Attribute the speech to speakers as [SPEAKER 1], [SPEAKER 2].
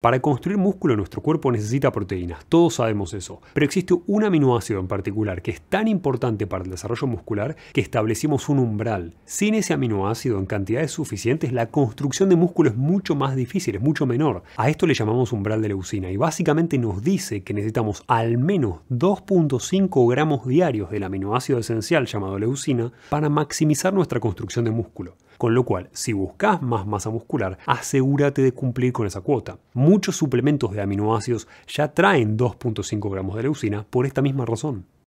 [SPEAKER 1] Para construir músculo nuestro cuerpo necesita proteínas, todos sabemos eso, pero existe un aminoácido en particular que es tan importante para el desarrollo muscular que establecimos un umbral. Sin ese aminoácido en cantidades suficientes la construcción de músculo es mucho más difícil, es mucho menor. A esto le llamamos umbral de leucina y básicamente nos dice que necesitamos al menos 2.5 gramos diarios del aminoácido esencial llamado leucina para maximizar nuestra construcción de músculo. Con lo cual, si buscas más masa muscular, asegúrate de cumplir con esa cuota Muchos suplementos de aminoácidos ya traen 2.5 gramos de leucina por esta misma razón.